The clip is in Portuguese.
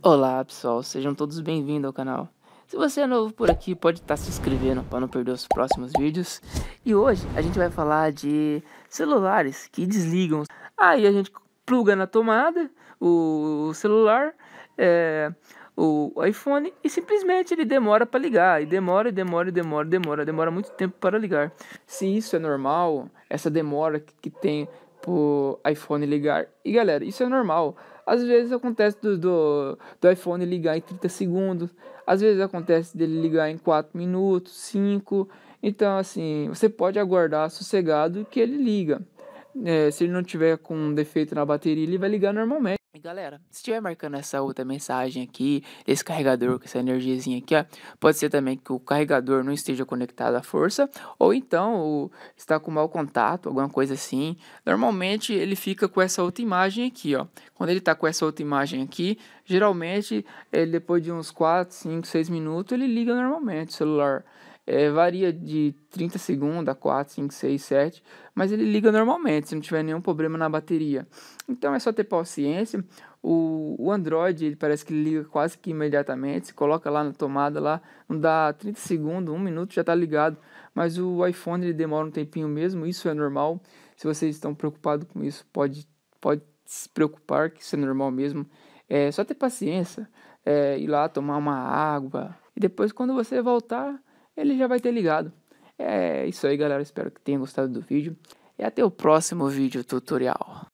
Olá pessoal, sejam todos bem-vindos ao canal. Se você é novo por aqui, pode estar se inscrevendo para não perder os próximos vídeos. E hoje a gente vai falar de celulares que desligam. Aí a gente pluga na tomada o celular, é, o iPhone e simplesmente ele demora para ligar. E demora, e demora, e demora, demora, demora muito tempo para ligar. Se isso é normal, essa demora que tem pro iPhone ligar. E galera, isso é normal. Às vezes acontece do, do, do iPhone ligar em 30 segundos, às vezes acontece dele ligar em 4 minutos, 5. Então, assim, você pode aguardar sossegado que ele liga. É, se ele não tiver com defeito na bateria, ele vai ligar normalmente. E galera, se estiver marcando essa outra mensagem aqui, esse carregador com essa energiazinha aqui, ó, pode ser também que o carregador não esteja conectado à força, ou então o, está com mau contato, alguma coisa assim. Normalmente ele fica com essa outra imagem aqui, ó. Quando ele está com essa outra imagem aqui, geralmente ele, depois de uns 4, 5, 6 minutos, ele liga normalmente o celular. É, varia de 30 segundos a 4, 5, 6, 7, mas ele liga normalmente se não tiver nenhum problema na bateria. Então é só ter paciência. O, o Android ele parece que liga quase que imediatamente, se coloca lá na tomada, lá não dá 30 segundos, 1 minuto já está ligado. Mas o iPhone ele demora um tempinho mesmo, isso é normal. Se vocês estão preocupados com isso, pode, pode se preocupar, que isso é normal mesmo. É só ter paciência, é, ir lá tomar uma água. E depois, quando você voltar, ele já vai ter ligado. É isso aí, galera. Espero que tenham gostado do vídeo. E até o próximo vídeo tutorial.